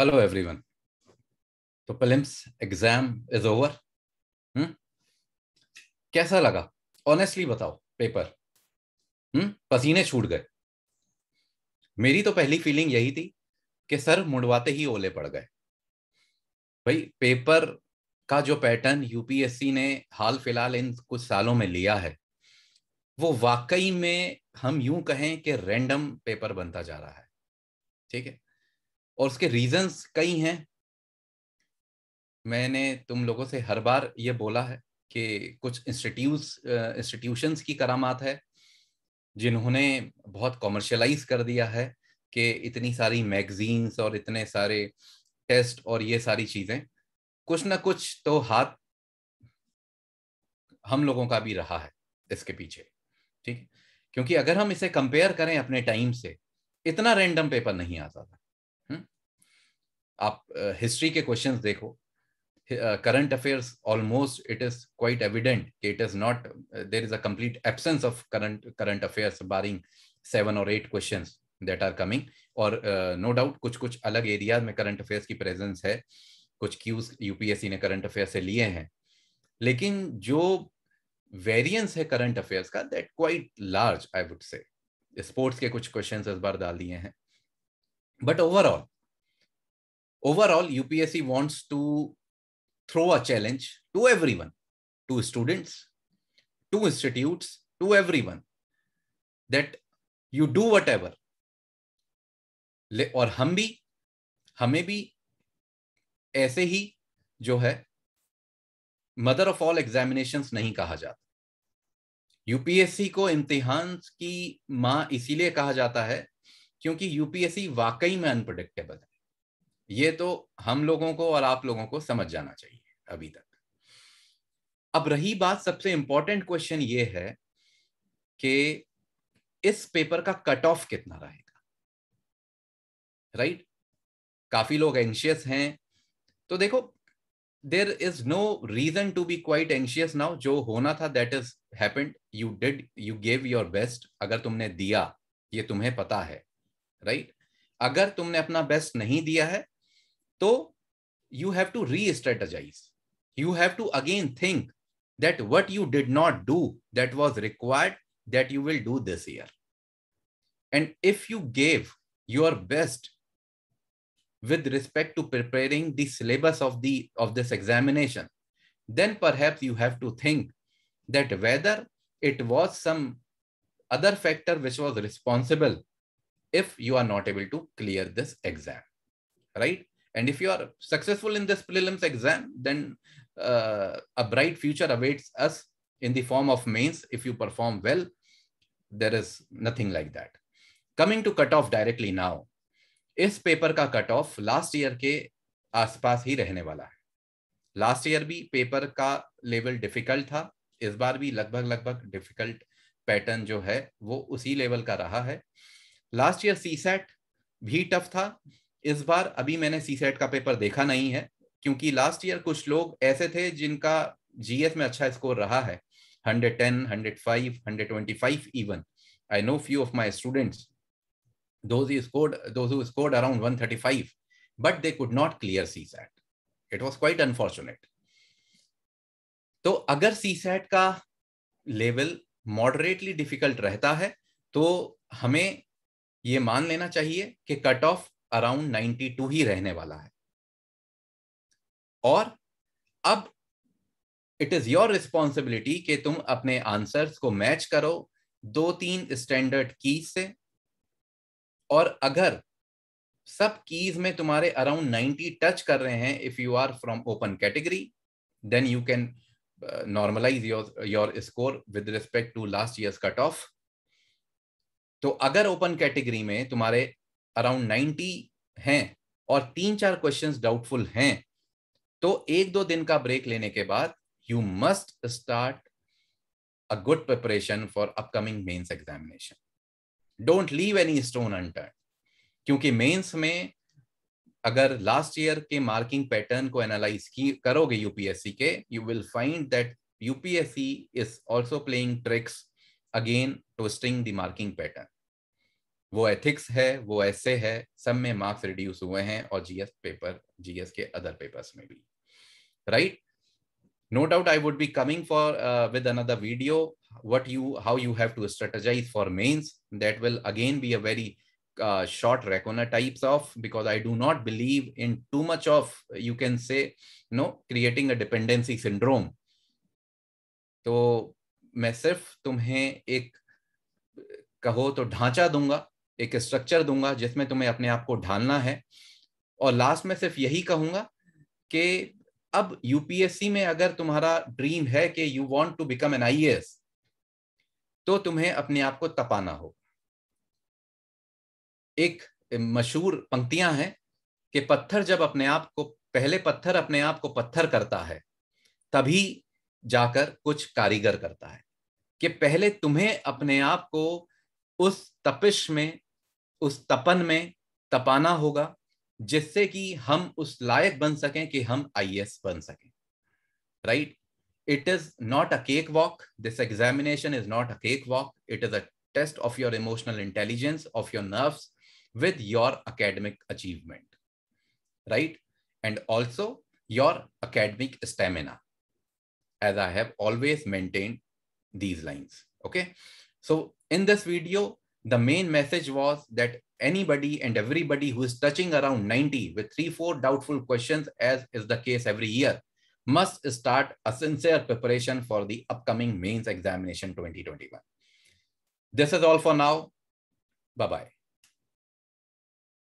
Hello everyone तो prelims exam is over कैसा लगा ऑनेस्टली बताओ पेपर हम्म hmm? पसीने छूट गए मेरी तो पहली फीलिंग यही थी कि सर मुड़वाते ही ओले पड़ गए भाई पेपर का जो पैटर्न यूपीएससी ने हाल फिलहाल इन कुछ सालों में लिया है वो वाकई में हम यूं कहें कि रैंडम पेपर बनता जा रहा है ठीक है और उसके रीजंस कई हैं मैंने तुम लोगों से हर बार ये बोला है कि कुछ इंस्टीट्यूट इंस्टीट्यूशंस की करामात है जिन्होंने बहुत कॉमर्शलाइज कर दिया है कि इतनी सारी मैगजीन्स और इतने सारे टेस्ट और ये सारी चीज़ें कुछ ना कुछ तो हाथ हम लोगों का भी रहा है इसके पीछे ठीक क्योंकि अगर हम इसे कंपेयर करें अपने टाइम से इतना रैंडम पेपर नहीं आता था आप हिस्ट्री के क्वेश्चंस देखो current affairs almost it is quite evident कि it is not there is a complete absence of current current affairs barring seven और eight questions that are coming और नो uh, डाउट no कुछ कुछ अलग areas में current affairs की presence है कुछ क्यूज यूपीएससी ने करंट अफेयर से लिए हैं लेकिन जो वेरियंस है करंट अफेयर्स का that quite large I would say sports के कुछ क्वेश्चन इस बार डाल दिए हैं but overall overall upsc wants to throw a challenge to everyone to students to institutes to everyone that you do whatever और hum bhi hame bhi aise hi jo hai mother of all examinations nahi kaha jata upsc को इम्तिहान की माँ इसीलिए कहा जाता है क्योंकि upsc वाकई में अनप्रडिक्टेबल है ये तो हम लोगों को और आप लोगों को समझ जाना चाहिए अभी तक अब रही बात सबसे इंपॉर्टेंट क्वेश्चन ये है कि इस पेपर का कट ऑफ कितना रहेगा राइट right? काफी लोग एंशियस हैं तो देखो there is no reason to be quite anxious now जो होना था that is happened you did you gave your best अगर तुमने दिया ये तुम्हें पता है राइट right? अगर तुमने अपना बेस्ट नहीं दिया है So you have to re strategize. You have to again think that what you did not do that was required that you will do this year. And if you gave your best with respect to preparing the syllabus of the of this examination then perhaps you have to think that whether it was some other factor which was responsible if you are not able to clear this exam right And if you are successful in this prelims exam, then uh, a bright future awaits us in the form of mains. If you perform well, there is nothing like that. Coming to cut off directly now. इस paper का cut off last year के आसपास ही रहने वाला है last year भी paper का लेवल डिफिकल्ट था इस बार भी लगभग लगभग डिफिकल्ट पैटर्न जो है वो उसी लेवल का रहा है लास्ट ईयर सी सैट भी टफ था इस बार अभी मैंने सी का पेपर देखा नहीं है क्योंकि लास्ट ईयर कुछ लोग ऐसे थे जिनका जीएस में अच्छा स्कोर रहा है 110, 105, 125 even I know few of my students around 135 but they could not clear CSAT it was quite unfortunate तो अगर सी सैट का लेवल मॉडरेटली डिफिकल्ट रहता है तो हमें ये मान लेना चाहिए कि कट ऑफ अराउंड 92 ही रहने वाला है और अब इट इज योर रिस्पॉन्सिबिलिटी कि तुम अपने आंसर्स को मैच करो दो तीन स्टैंडर्ड कीज से और अगर सब कीज में तुम्हारे अराउंड 90 टच कर रहे हैं if you are from open category then you can normalise your your score with respect to last year cut off तो अगर ओपन कैटेगरी में तुम्हारे अराउंड नाइन्टी हैं और तीन चार क्वेश्चन डाउटफुल हैं तो एक दो दिन का ब्रेक लेने के बाद you must start a good preparation for upcoming mains examination don't leave any stone unturned क्योंकि मेंस में अगर लास्ट ईयर के मार्किंग पैटर्न को एनालाइज की करोगे यूपीएससी के you will find that UPSC is also playing tricks again twisting the marking pattern वो ethics है वो ऐसे है सब में मार्क्स रिड्यूस हुए हैं और जीएस पेपर जीएस के अदर पेपर्स में भी right no doubt I would be coming for with another video what you how you have to strategise for mains that will again be a very short reckoner types of because I do not believe in too much of you can say no creating a dependency syndrome तो मैं सिर्फ तुम्हें एक कहो तो ढांचा दूंगा एक स्ट्रक्चर दूंगा जिसमें तुम्हें अपने आप को ढालना है और लास्ट में सिर्फ यही कहूंगा कि अब यूपीएससी में अगर तुम्हारा ड्रीम है कि you want to become an IAS तो तुम्हें अपने आप को तपाना हो एक मशहूर पंक्तियां हैं कि पत्थर जब अपने आप को पहले पत्थर अपने आप को पत्थर करता है तभी जाकर कुछ कारीगर करता है कि पहले तुम्हें अपने आप को उस तपिश में उस तपन में तपाना होगा जिससे कि हम उस लायक बन सकें कि हम आई बन सकें right it is not a cakewalk this examination is not a cakewalk it is a test of your emotional intelligence of your nerve with your academic achievement right and also your academic stamina as I have always maintain these lines okay so in this video the main message was that anybody and everybody who is touching around 90 with three, four doubtful questions, as is the case every year, must start a sincere preparation for the upcoming mains examination 2021. This is all for now. Bye-bye.